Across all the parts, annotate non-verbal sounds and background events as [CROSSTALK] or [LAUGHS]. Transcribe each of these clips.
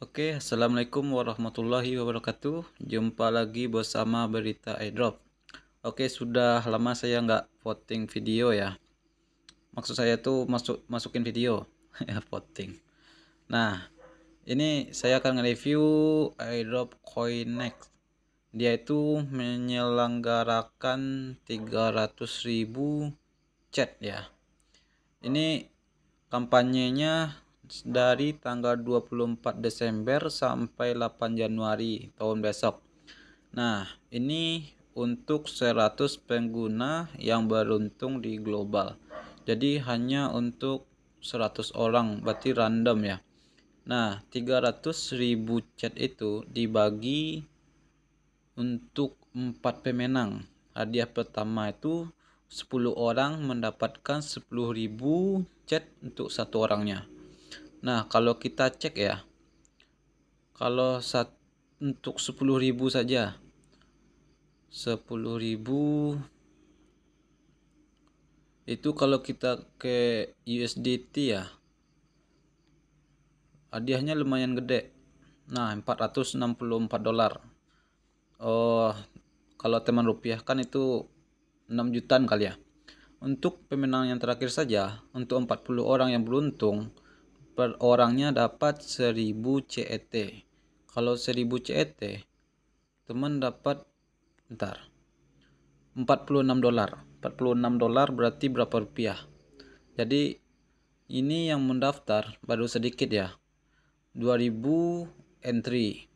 Oke, Assalamualaikum warahmatullahi wabarakatuh. Jumpa lagi bersama berita airdrop. Oke, sudah lama saya nggak voting video ya. Maksud saya tuh masuk masukin video [LAUGHS] ya voting. Nah, ini saya akan nge-review airdrop Coinex. Dia itu menyelenggarakan 300.000 chat ya. Ini kampanyenya dari tanggal 24 Desember sampai 8 Januari tahun besok. Nah, ini untuk 100 pengguna yang beruntung di global. Jadi hanya untuk 100 orang, berarti random ya. Nah, 300.000 chat itu dibagi untuk 4 pemenang. Hadiah pertama itu 10 orang mendapatkan 10.000 chat untuk satu orangnya. Nah, kalau kita cek ya. Kalau sat, untuk 10.000 saja. 10.000 itu kalau kita ke USDT ya. Hadiahnya lumayan gede. Nah, 464 dolar. Oh, kalau teman rupiah kan itu 6 jutaan kali ya. Untuk pemenang yang terakhir saja, untuk 40 orang yang beruntung, per orangnya dapat 1000 CET. Kalau 1000 CET, teman dapat ntar 46 dolar. 46 dolar berarti berapa rupiah? Jadi ini yang mendaftar baru sedikit ya. 2000 entry.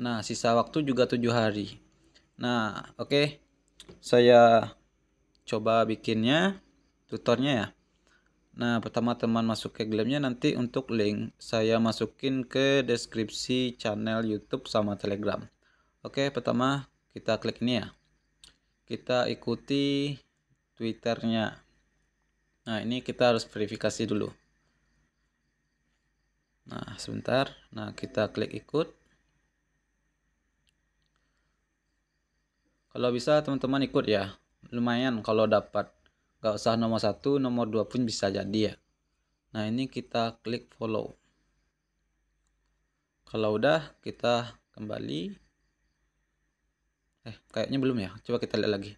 Nah, sisa waktu juga 7 hari. Nah, oke. Okay. Saya coba bikinnya tutornya ya. Nah, pertama teman masuk ke Glamnya nanti untuk link saya masukin ke deskripsi channel YouTube sama Telegram. Oke, pertama kita klik ini ya. Kita ikuti Twitternya. Nah, ini kita harus verifikasi dulu. Nah, sebentar. Nah, kita klik ikut. Kalau bisa teman-teman ikut ya. Lumayan kalau dapat Gak usah nomor satu, nomor dua pun bisa jadi ya. Nah ini kita klik follow. Kalau udah kita kembali. Eh kayaknya belum ya. Coba kita lihat lagi.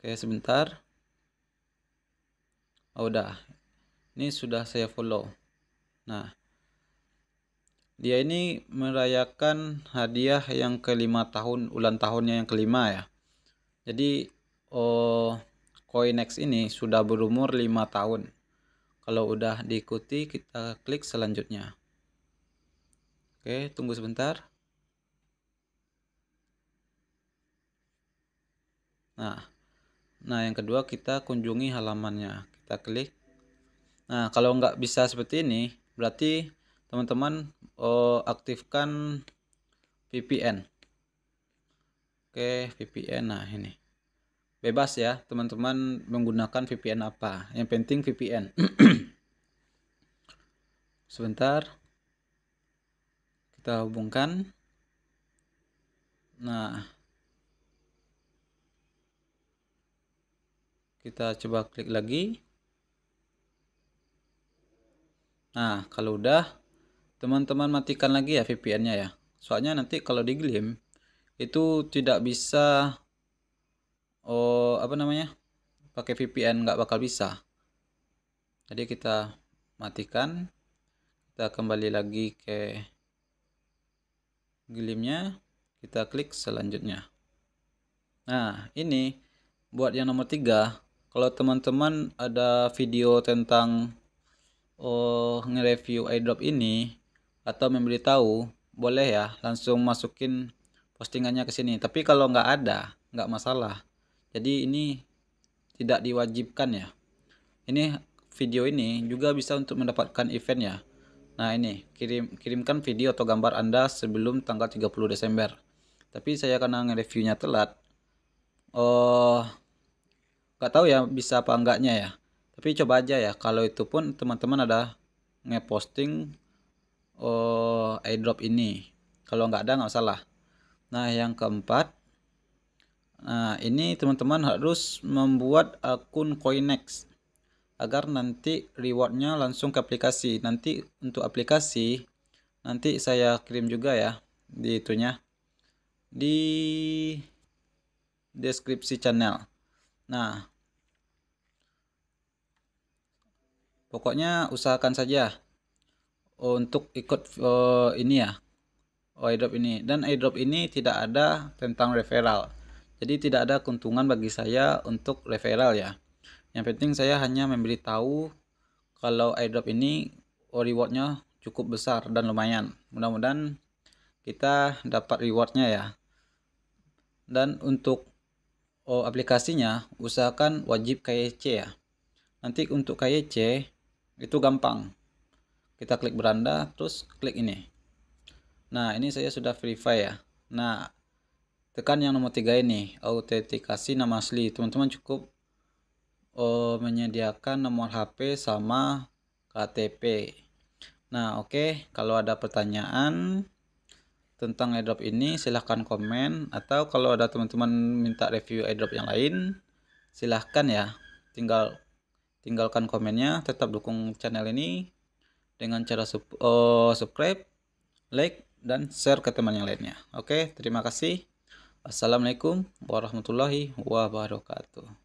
Oke sebentar. Oh udah. Ini sudah saya follow. Nah dia ini merayakan hadiah yang kelima tahun ulang tahunnya yang kelima ya jadi oh, eh, Coinex ini sudah berumur lima tahun kalau udah diikuti kita klik selanjutnya oke tunggu sebentar nah nah yang kedua kita kunjungi halamannya kita klik nah kalau nggak bisa seperti ini berarti teman-teman uh, aktifkan VPN oke VPN nah ini bebas ya teman-teman menggunakan VPN apa yang penting VPN [CLEARS THROAT] sebentar kita hubungkan nah kita coba klik lagi nah kalau udah teman-teman matikan lagi ya VPN-nya ya. Soalnya nanti kalau di Glim itu tidak bisa oh apa namanya? pakai VPN nggak bakal bisa. Jadi kita matikan. Kita kembali lagi ke Glimnya, kita klik selanjutnya. Nah, ini buat yang nomor tiga kalau teman-teman ada video tentang oh nge-review airdrop ini atau memberitahu boleh ya langsung masukin postingannya ke sini tapi kalau nggak ada nggak masalah jadi ini tidak diwajibkan ya ini video ini juga bisa untuk mendapatkan event ya nah ini kirim kirimkan video atau gambar anda sebelum tanggal 30 Desember tapi saya karena nge-reviewnya telat oh nggak tahu ya bisa apa enggaknya ya tapi coba aja ya kalau itu pun teman-teman ada ngeposting oh, airdrop ini kalau nggak ada nggak salah. nah yang keempat nah ini teman-teman harus membuat akun Coinex agar nanti rewardnya langsung ke aplikasi nanti untuk aplikasi nanti saya kirim juga ya di itunya di deskripsi channel nah pokoknya usahakan saja Oh, untuk ikut uh, ini ya oh, airdrop ini dan airdrop ini tidak ada tentang referral jadi tidak ada keuntungan bagi saya untuk referral ya yang penting saya hanya memberitahu kalau airdrop ini oh, rewardnya cukup besar dan lumayan mudah-mudahan kita dapat rewardnya ya dan untuk oh, aplikasinya usahakan wajib KYC ya nanti untuk KYC itu gampang kita klik beranda terus klik ini nah ini saya sudah verify ya nah tekan yang nomor tiga ini autentikasi nama asli teman-teman cukup oh, menyediakan nomor HP sama KTP nah oke okay. kalau ada pertanyaan tentang airdrop ini silahkan komen atau kalau ada teman-teman minta review airdrop yang lain silahkan ya tinggal tinggalkan komennya tetap dukung channel ini dengan cara sub, uh, subscribe, like, dan share ke teman yang lainnya. Oke, terima kasih. Assalamualaikum warahmatullahi wabarakatuh.